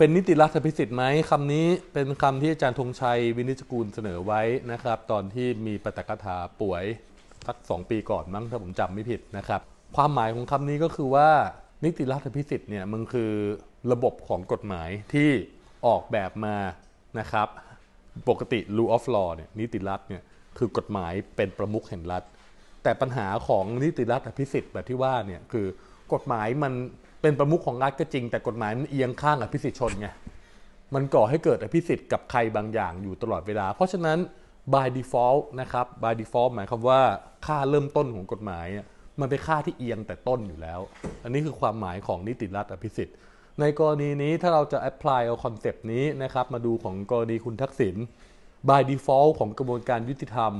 เป็นนิติรัฐพิสิทธิ์ไหมคำนี้เป็นคำที่อาจารย์ธงชัยวินิจกูลเสนอไว้นะครับ ตอนที่มีปฏิกถาป่วยสักสองปีก่อนมั้งถ้าผมจำไม่ผิดนะครับ ความหมายของคำนี้ก็คือว่า นิติรัฐพิสิทธิ์เนี่ยมันคือระบบของกฎหมายที่ออกแบบมานะครับ ปกติ rule of law เนี่ยนิติรัฐเนี่ยคือกฎหมายเป็นประมุขแห่งรัฐ แต่ปัญหาของนิติรัฐพิสิทธิ์แบบที่ว่าเนี่ยคือกฎหมายมันเป็นประมุขของรัฐก็จริงแต่กฎหมายมันเอียงข้างอภิสิทธิชนไง มันก่อให้เกิดอภิสิทธิ์กับใครบางอย่างอยู่ตลอดเวลา เพราะฉะนั้น by default นะครับ by default หมายความว่าค่าเริ่มต้นของกฎหมาย มันเป็นค่าที่เอียงแต่ต้นอยู่แล้ว อันนี้คือความหมายของนิติรัฐอภิสิทธิ์ในกรณีนี้ถ้าเราจะ apply เอาคอนเซปต์นี้นะครับ มาดูของกรณีคุณทักษิณ by default ของกระบวนการยุติธรรม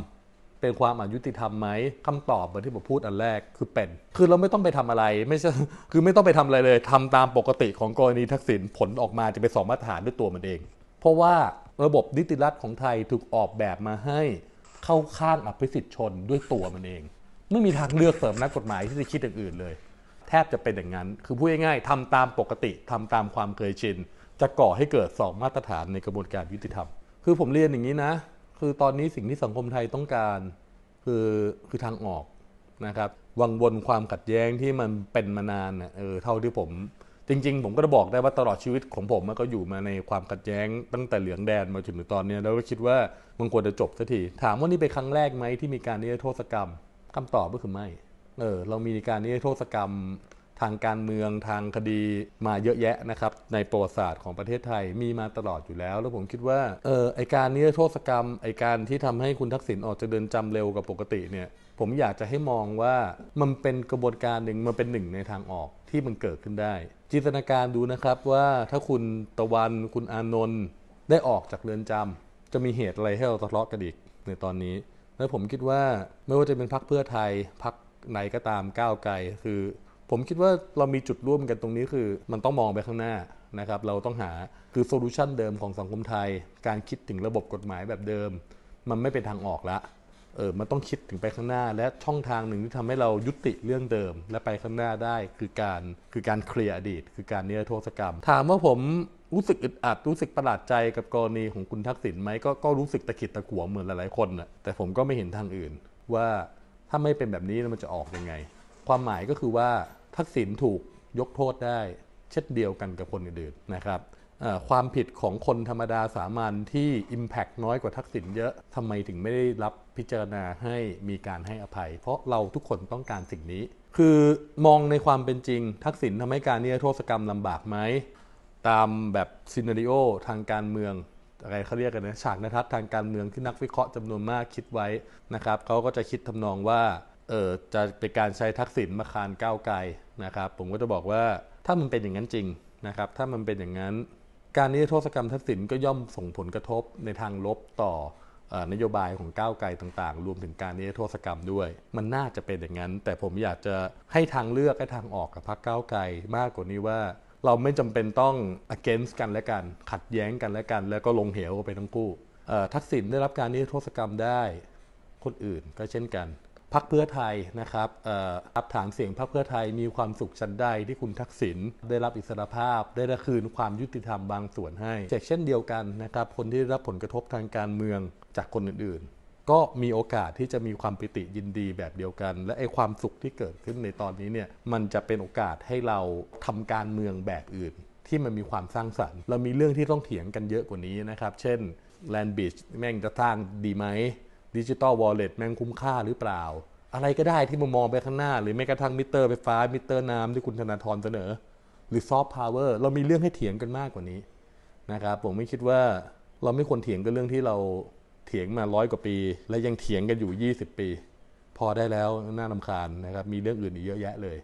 เป็นความอายุติธรรมไหมคำตอบเหมือนที่ผมพูดอันแรกคือเป็น คือเราไม่ต้องไปทำอะไรไม่ใช่คือไม่ต้องไปทำอะไรเลย ทำตามปกติของกรณีทักษิณผลออกมาจะไปสองมาตรฐานด้วยตัวมันเอง เพราะว่าระบบนิติรัฐของไทยถูกออกแบบมาให้เข้าข้างอภิสิทธิชนด้วยตัวมันเอง ไม่มีทางเลือกเสริมนักกฎหมายที่จะคิดอย่างอื่นเลย แทบจะเป็นอย่างนั้น คือพูดง่ายๆทำตามปกติทำตามความเคยชิน จะก่อให้เกิดสองมาตรฐานในกระบวนการยุติธรรม คือ ผมเรียนอย่างนี้นะคือตอนนี้สิ่งที่สังคมไทยต้องการคือคือทางออกนะครับ วังวนความขัดแย้งที่มันเป็นมานานเนี่ยเออเท่าที่ผม จริงๆ ผมก็จะบอกได้ว่าตลอดชีวิตของผม มันก็อยู่มาในความขัดแย้งตั้งแต่เหลืองแดนมาถึงตอนนี้แล้วก็คิดว่ามันควรจะจบสักทีถามว่านี่เป็นครั้งแรกไหมที่มีการนิรโทษกรรม คำตอบก็คือไม่เออเรามีการนิรโทษกรรมทางการเมืองทางคดีมาเยอะแยะนะครับ ในประวัติศาสตร์ของประเทศไทยมีมาตลอดอยู่แล้ว แล้วผมคิดว่าเออไอการนิรโทษกรรมไอการที่ทำให้คุณทักษิณออกจากเดินจำเร็วกว่าปกติเนี่ย ผมอยากจะให้มองว่ามันเป็นกระบวนการหนึ่งมันเป็นหนึ่งในทางออกที่มันเกิดขึ้นได้ จินตนาการดูนะครับว่าถ้าคุณตะวันคุณอานนท์ได้ออกจากเรือนจำ จะมีเหตุอะไรให้เราทะเลาะกันอีกในตอนนี้ แล้วผมคิดว่าไม่ว่าจะเป็นพักเพื่อไทยพักไหนก็ตามก้าวไกลคือผมคิดว่าเรามีจุดร่วมกันตรงนี้คือ มันต้องมองไปข้างหน้านะครับ เราต้องหาคือโซลูชันเดิมของสังคมไทยการคิดถึงระบบกฎหมายแบบเดิม มันไม่เป็นทางออกละเออมันต้องคิดถึงไปข้างหน้า และช่องทางหนึ่งที่ทำให้เรายุติเรื่องเดิม และไปข้างหน้าได้คือการคือการเคลียร์อดีต คือการเนื้อโทษกรรม ถามว่าผมรู้สึกอึดอัดรู้สึกประหลาดใจกับกรณีของคุณทักษิณไหมก็ก็รู้สึกตะขิดตะขวงเหมือนหลายๆคนนะแต่ผมก็ไม่เห็นทางอื่น ว่าถ้าไม่เป็นแบบนี้มันจะออกยังไง ความหมายก็คือว่าทักษิณถูกยกโทษได้ เช่นเดียวกันกับคนอื่นๆนะครับความผิดของคนธรรมดาสามัญที่ Impact น้อยกว่าทักษิณเยอะทำไมถึงไม่ได้รับพิจารณาให้มีการให้อภัย เพราะเราทุกคนต้องการสิ่งนี้ คือมองในความเป็นจริงทักษิณทำให้การนิรโทษกรรมลำบากไหมตามแบบซีนารีโอทางการเมือง อะไรเขาเรียกกันนะ ฉากนทัศน์ทางการเมืองที่นักวิเคราะห์จำนวนมากคิดไว้นะครับเขาก็จะคิดทำนองว่าจะเป็นการใช้ทักษิณมาคานก้าวไกลนะครับ ผมก็จะบอกว่าถ้ามันเป็นอย่างนั้นจริงนะครับถ้ามันเป็นอย่างนั้นการนิรโทษกรรมทักษิณก็ย่อมส่งผลกระทบในทางลบต่อนโยบายของก้าวไกลต่างๆ รวมถึงการนิรโทษกรรมด้วย มันน่าจะเป็นอย่างนั้นแต่ผมอยากจะให้ทางเลือกให้ทางออกกับพรรคก้าวไกลมากกว่านี้ว่า เราไม่จำเป็นต้อง against กันและกัน ขัดแย้งกันและกัน แล้วก็ลงเหวไปทั้งคู่ทักษิณได้รับการนิรโทษกรรมได้คนอื่นก็เช่นกันพักเพื่อไทยนะครับอับฐานเสียงพักเพื่อไทยมีความสุขชันใดที่คุณทักษิณได้รับอิสรภาพ ได้รับคืนความยุติธรรมบางส่วนให้เช่นเดียวกันนะครับ คนที่ได้รับผลกระทบทางการเมืองจากคนอื่นๆ ก็มีโอกาสที่จะมีความปิติยินดีแบบเดียวกัน และไอ้ความสุขที่เกิดขึ้นในตอนนี้เนี่ยมันจะเป็นโอกาสให้เราทำการเมืองแบบอื่น ที่มันมีความสร้างสรรค์ เรามีเรื่องที่ต้องเถียงกันเยอะกว่านี้นะครับเช่นแลนด์บิชแม่งจะสร้างดีไหมดิจิตอลวอลเล็ตแม่งคุ้มค่าหรือเปล่า อะไรก็ได้ที่มันมองไปข้างหน้า หรือแม้กระทั่งมิเตอร์ไฟฟ้า มิเตอร์น้ำที่คุณธนาธรเสนอ หรือซอฟต์พาวเวอร์เรามีเรื่องให้เถียงกันมากกว่านี้นะครับ ผมไม่คิดว่าเราไม่ควรเถียงกับเรื่องที่เราเถียงมาร้อยกว่าปี และยังเถียงกันอยู่ 20 ปี พอได้แล้ว น่าลำคาญนะครับมีเรื่องอื่นอีกเยอะแยะเลย